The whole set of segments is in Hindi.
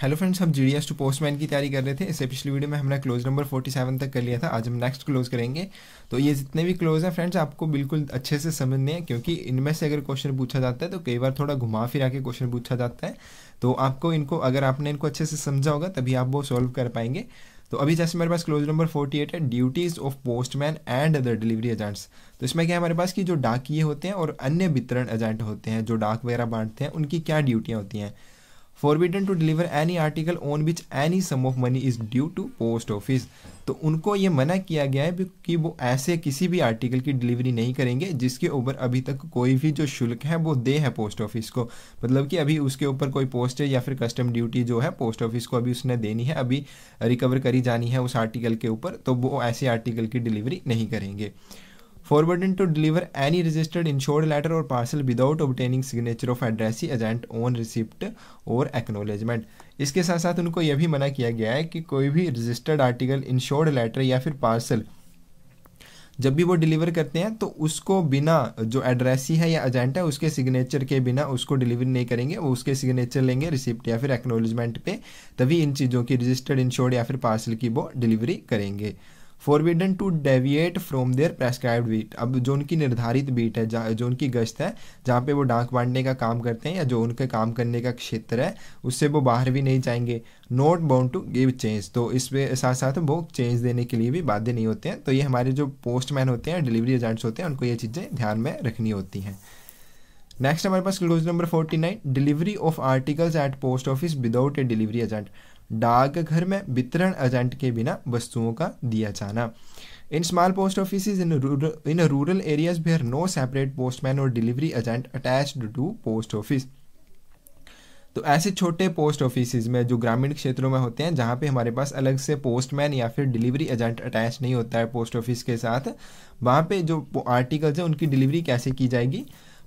हेलो फ्रेंड्स हम जी एस टू पोस्टमैन की तैयारी कर रहे थे इससे पिछली वीडियो में हमने क्लोज नंबर 47 तक कर लिया था आज हम नेक्स्ट क्लोज करेंगे तो ये जितने भी क्लोज हैं फ्रेंड्स आपको बिल्कुल अच्छे से समझने हैं क्योंकि इनमें से अगर क्वेश्चन पूछा जाता है तो कई बार थोड़ा घुमा फिरा के क्वेश्चन पूछा जाता है तो आपको इनको अगर आपने इनको अच्छे से समझा होगा तभी आप वो सॉल्व कर पाएंगे तो अभी जैसे मेरे पास क्लोज नंबर 48 है duties of postman and other delivery agents तो इसमें क्या है हमारे पास कि जो डाकिए होते हैं और अन्य वितरण एजेंट होते हैं जो डाक वगैरह बांटते हैं उनकी क्या ड्यूटियाँ होती हैं forbidden to deliver any article on which any sum of money is due to post office तो उनको ये मना किया गया है कि वो ऐसे किसी भी आर्टिकल की डिलीवरी नहीं करेंगे जिसके ऊपर अभी तक कोई भी जो शुल्क है वो दे है पोस्ट ऑफिस को मतलब कि अभी उसके ऊपर कोई पोस्ट है या फिर कस्टम ड्यूटी जो है पोस्ट ऑफिस को अभी उसने देनी है अभी रिकवर करी जानी है उस आर्टिकल के ऊपर तो वो ऐसे आर्टिकल की डिलीवरी नहीं करेंगे forbidden to deliver any registered insured letter or parcel without obtaining signature of addressee agent on receipt और acknowledgement इसके साथ साथ उनको यह भी मना किया गया है कि कोई भी रजिस्टर्ड आर्टिकल इंश्योर्ड लेटर या फिर पार्सल जब भी वो डिलीवर करते हैं तो उसको बिना जो एड्रेसी है या एजेंट है उसके सिग्नेचर के बिना उसको डिलीवर नहीं करेंगे वो उसके सिग्नेचर लेंगे रिसिप्ट या फिर एक्नोलिजमेंट पे तभी इन चीज़ों की रजिस्टर्ड इंश्योर्ड या फिर पार्सल की वो डिलीवरी करेंगे forbidden to deviate from their prescribed beat अब जो उनकी निर्धारित बीट है जो उनकी गश्त है जहाँ पे वो डांक बांटने का काम करते हैं या जो उनके काम करने का क्षेत्र है उससे वो बाहर भी नहीं जाएंगे not bound to give change तो इस साथ साथ वो चेंज देने के लिए भी बाध्य नहीं होते हैं तो ये हमारे जो पोस्टमैन होते हैं डिलीवरी एजेंट्स होते हैं उनको ये चीज़ें ध्यान में रखनी होती हैं नेक्स्ट हमारे पास clause number forty nine delivery of articles at post office without a delivery agent डाकघर में वितरण एजेंट के बिना वस्तुओं का दिया जाना in small post office in in rural areas where no separate postman और delivery agent attached to post office तो ऐसे छोटे पोस्ट ऑफिस में जो ग्रामीण क्षेत्रों में होते हैं जहाँ पे हमारे पास अलग से पोस्टमैन या फिर डिलीवरी एजेंट अटैच नहीं होता है पोस्ट ऑफिस के साथ वहाँ पे जो आर्टिकल्स हैं उनकी डिलीवरी कैसे की जाएगी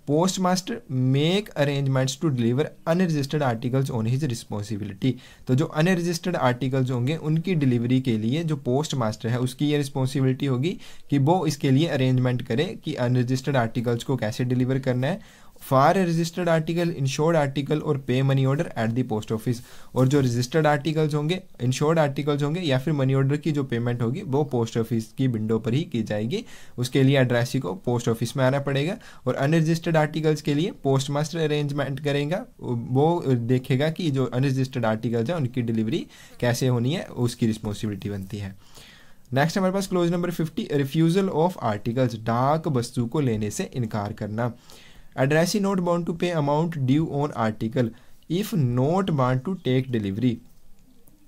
postmaster make arrangements to deliver unregistered articles on his responsibility तो जो अनरजिस्टर्ड आर्टिकल्स होंगे उनकी डिलीवरी के लिए जो पोस्ट मास्टर है उसकी ये रिस्पॉन्सिबिलिटी होगी कि वो इसके लिए अरेंजमेंट करे कि अनरजिस्टर्ड आर्टिकल्स को कैसे डिलीवर करना है for a registered article insured article और pay money order at the post office और जो रजिस्टर्ड आर्टिकल्स होंगे इंश्योर्ड आर्टिकल्स होंगे या फिर मनी ऑर्डर की जो पेमेंट होगी वो पोस्ट ऑफिस की विंडो पर ही की जाएगी उसके लिए एड्रेसी को पोस्ट ऑफिस में आना पड़ेगा और अनरजिस्टर्ड आर्टिकल्स के लिए पोस्ट मास्टर अरेंजमेंट करेगा वो देखेगा कि जो अनरजिस्टर्ड आर्टिकल्स हैं उनकी डिलीवरी कैसे होनी है उसकी रिस्पॉन्सिबिलिटी बनती है नेक्स्ट हमारे पास clause number fifty refusal of articles डाक वस्तु को लेने से इनकार करना addressee not bound to pay amount due on article if not bound to take delivery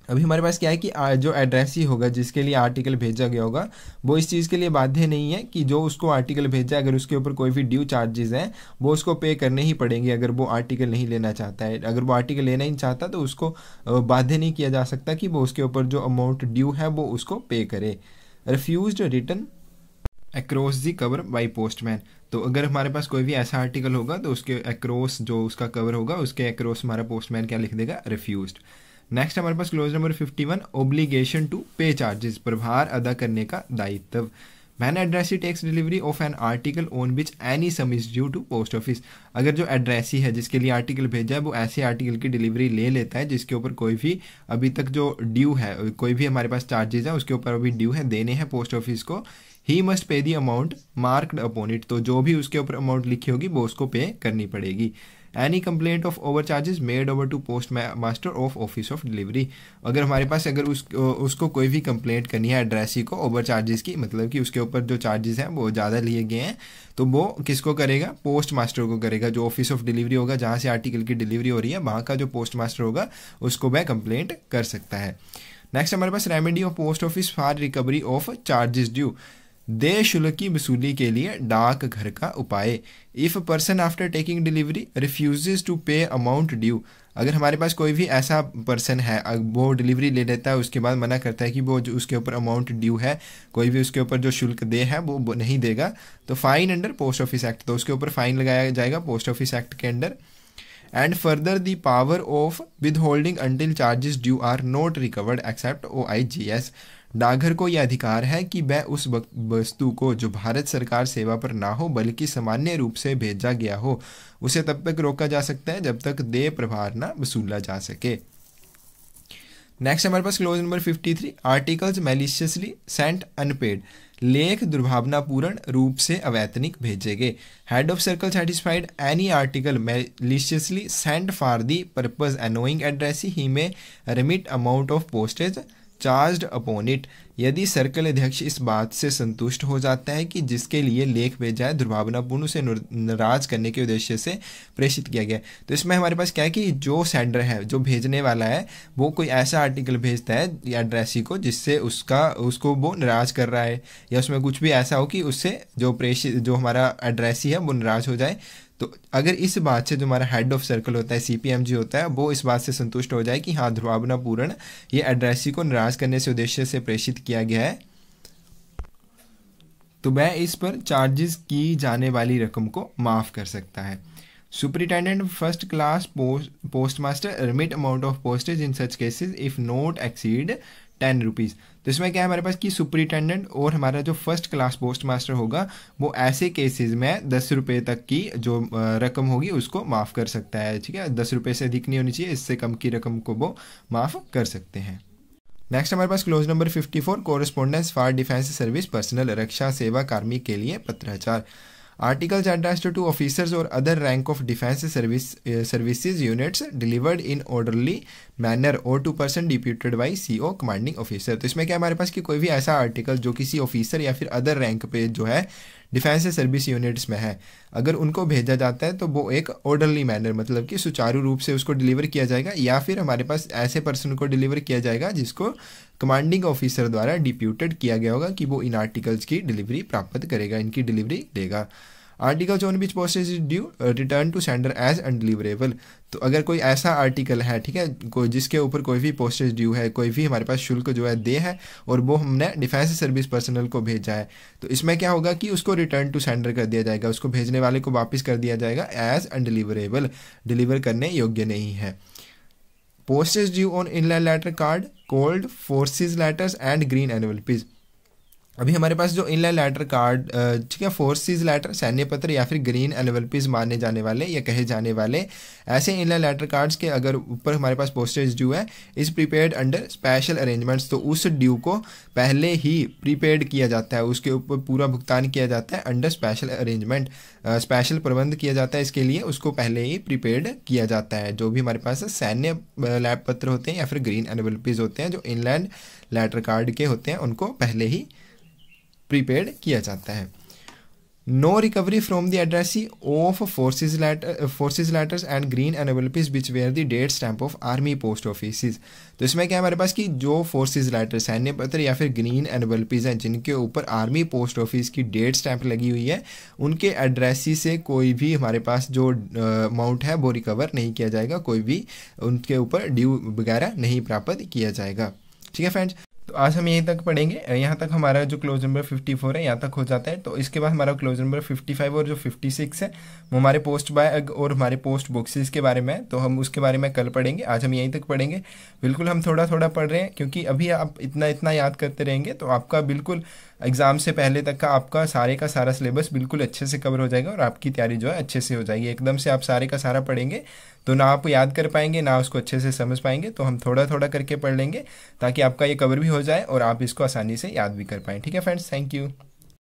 अभी हमारे पास क्या है कि जो एड्रेस ही होगा जिसके लिए आर्टिकल भेजा गया होगा वो इस चीज़ के लिए बाध्य नहीं है कि जो उसको आर्टिकल भेजा अगर उसके ऊपर कोई भी ड्यू चार्जेस हैं वो उसको पे करने ही पड़ेंगे अगर वो आर्टिकल नहीं लेना चाहता है अगर वो आर्टिकल लेना ही चाहता तो उसको बाध्य नहीं किया जा सकता कि वो उसके ऊपर जो अमाउंट ड्यू है वो उसको पे करे refuse return across the cover by postman तो अगर हमारे पास कोई भी ऐसा आर्टिकल होगा तो उसके अक्रॉस जो उसका कवर होगा उसके अक्रॉस हमारा पोस्टमैन क्या लिख देगा रिफ्यूज नेक्स्ट हमारे पास clause number fifty one obligation to pay charges प्रभार अदा करने का दायित्व man addressee takes delivery of an article on which any sum is due to post office अगर जो एड्रेसी है जिसके लिए आर्टिकल भेजा है वो ऐसे आर्टिकल की डिलीवरी ले लेता है जिसके ऊपर कोई भी अभी तक जो ड्यू है कोई भी हमारे पास चार्जेज है उसके ऊपर अभी ड्यू है देने हैं पोस्ट ऑफिस को ही must pay the amount marked upon it तो जो भी उसके ऊपर अमाउंट लिखी होगी वो उसको पे करनी पड़ेगी any complaint of over charges made over to postmaster of office of delivery अगर हमारे पास अगर उस उसको कोई भी कंप्लेंट करनी है एड्रेसी को ओवर चार्जेस की मतलब कि उसके ऊपर जो चार्जेस हैं वो ज़्यादा लिए गए हैं तो वो किसको करेगा पोस्ट मास्टर को करेगा जो ऑफिस ऑफ डिलीवरी होगा जहाँ से आर्टिकल की डिलीवरी हो रही है वहाँ का जो पोस्ट मास्टर होगा उसको वह कंप्लेंट कर सकता है नेक्स्ट हमारे पास remedy of post office for recovery of charges due दे शुल्क की वसूली के लिए डाक घर का उपाय if person after taking delivery refuse to pay amount due अगर हमारे पास कोई भी ऐसा पर्सन है वो डिलीवरी ले लेता है उसके बाद मना करता है कि वो जो उसके ऊपर अमाउंट ड्यू है कोई भी उसके ऊपर जो शुल्क दे है वो नहीं देगा तो fine under post office act तो उसके ऊपर फाइन लगाया जाएगा पोस्ट ऑफिस एक्ट के under and further the power of withholding until charges due are not recovered except O I G S डाकघर को यह अधिकार है कि वह उस वस्तु को जो भारत सरकार सेवा पर ना हो बल्कि सामान्य रूप से भेजा गया हो उसे तब तक रोका जा सकता है जब तक देय प्रभार ना वसूला जा सके नेक्स्ट हमारे पास clause number 53 three articles maliciously sent unpaid लेख दुर्भावनापूर्ण रूप से अवैतनिक भेजे गए head of circle satisfied any article maliciously sent for the purpose annoying address he may remit amount of postage charge upon it यदि सर्कल अध्यक्ष इस बात से संतुष्ट हो जाता है कि जिसके लिए लेख भेजा है दुर्भावनापूर्ण उसे नाराज करने के उद्देश्य से प्रेषित किया गया तो इसमें हमारे पास क्या है कि जो सेंडर है जो भेजने वाला है वो कोई ऐसा आर्टिकल भेजता है एड्रेसी को जिससे उसका उसको वो नाराज कर रहा है या उसमें कुछ भी ऐसा हो कि उससे जो प्रेषित जो हमारा एड्रेसी है वो नाराज हो जाए तो अगर इस बात से जो हमारा हेड ऑफ सर्कल होता है सी होता है वो इस बात से संतुष्ट हो जाए कि हाँ ध्रुवावना पूर्ण ये एड्रेसी को निराश करने से उद्देश्य से प्रेषित किया गया है तो वह इस पर चार्जेस की जाने वाली रकम को माफ़ कर सकता है superintendent first class postmaster remit amount of postage in such cases if not exceed ten rupees तो इसमें क्या है हमारे पास कि सुपरिटेंडेंट और हमारा जो फर्स्ट क्लास पोस्ट मास्टर होगा वो ऐसे केसेस में दस रुपये तक की जो रकम होगी उसको माफ़ कर सकता है ठीक है दस रुपये से अधिक नहीं होनी चाहिए इससे कम की रकम को वो माफ़ कर सकते हैं नेक्स्ट हमारे पास clause number fifty four correspondence for defence service personal रक्षा सेवा कार्मिक के लिए पत्राचार आर्टिकल्स अड्रेस्ड टू ऑफिसर्स और other rank of defence service services units delivered in orderly manner और to person deputed by C O commanding officer तो इसमें क्या हमारे पास कि कोई भी ऐसा आर्टिकल जो किसी ऑफिसर या फिर अदर रैंक पे जो है डिफेंस सर्विस यूनिट्स में है अगर उनको भेजा जाता है तो वो एक ऑर्डरली मैनर मतलब कि सुचारू रूप से उसको डिलीवर किया जाएगा या फिर हमारे पास ऐसे पर्सन को डिलीवर किया जाएगा जिसको कमांडिंग ऑफिसर द्वारा डिप्यूटेड किया गया होगा कि वो इन आर्टिकल्स की डिलीवरी प्राप्त करेगा इनकी डिलीवरी देगा articles on which postage is due return to sender as undeliverable तो अगर कोई ऐसा आर्टिकल है ठीक है कोई जिसके ऊपर कोई भी पोस्टेज ड्यू है कोई भी हमारे पास शुल्क जो है दे है और वो हमने डिफेंस सर्विस पर्सनल को भेजा है तो इसमें क्या होगा कि उसको रिटर्न टू सेंडर कर दिया जाएगा उसको भेजने वाले को वापस कर दिया जाएगा एज अनडिलीवरेबल डिलीवर करने योग्य नहीं है postage due on inland letter card cold forces letters and green peas अभी हमारे पास जो इनलाइन लेटर कार्ड ठीक है सीज लेटर सैन्य पत्र या फिर ग्रीन एनवेलपीज माने जाने वाले या कहे जाने वाले ऐसे इनलाइन लेटर कार्ड्स के अगर ऊपर हमारे पास पोस्टेज ड्यू है इस प्रीपेड अंडर स्पेशल अरेंजमेंट्स तो उस ड्यू को पहले ही प्रीपेड किया जाता है उसके ऊपर पूरा भुगतान किया जाता है अंडर स्पेशल अरेंजमेंट स्पेशल प्रबंध किया जाता है इसके लिए उसको पहले ही प्रीपेड किया जाता है जो भी हमारे पास सैन्य लैब पत्र होते हैं या फिर ग्रीन एनवेलपीज होते हैं जो इनलैंड लेटर कार्ड के होते हैं उनको पहले ही प्रीपेड किया जाता है no recovery from the addressee of forces letter forces letters and green envelopes which where the date stamp of army post office तो इसमें क्या है हमारे पास कि जो फोर्सेज लेटर्स सैन्य पत्र या फिर ग्रीन एनवेलपिस हैं जिनके ऊपर आर्मी पोस्ट ऑफिस की डेट स्टैंप लगी हुई है उनके एड्रेसी से कोई भी हमारे पास जो अमाउंट है वो रिकवर नहीं किया जाएगा कोई भी उनके ऊपर ड्यू वगैरह नहीं प्राप्त किया जाएगा ठीक है फ्रेंड्स तो आज हम यहीं तक पढ़ेंगे यहाँ तक हमारा जो क्लोज नंबर 54 है यहाँ तक हो जाता है तो इसके बाद हमारा क्लोज नंबर 55 और जो 56 है वो हमारे पोस्ट बैग और हमारे पोस्ट बॉक्सेस के बारे में है तो हम उसके बारे में कल पढ़ेंगे आज हम यहीं तक पढ़ेंगे बिल्कुल हम थोड़ा थोड़ा पढ़ रहे हैं क्योंकि अभी आप इतना इतना याद करते रहेंगे तो आपका बिल्कुल एग्ज़ाम से पहले तक का आपका सारे का सारा सिलेबस बिल्कुल अच्छे से कवर हो जाएगा और आपकी तैयारी जो है अच्छे से हो जाएगी एकदम से आप सारे का सारा पढ़ेंगे तो ना आप याद कर पाएंगे ना उसको अच्छे से समझ पाएंगे तो हम थोड़ा थोड़ा करके पढ़ लेंगे ताकि आपका ये कवर भी हो जाए और आप इसको आसानी से याद भी कर पाएँ ठीक है फ्रेंड्स थैंक यू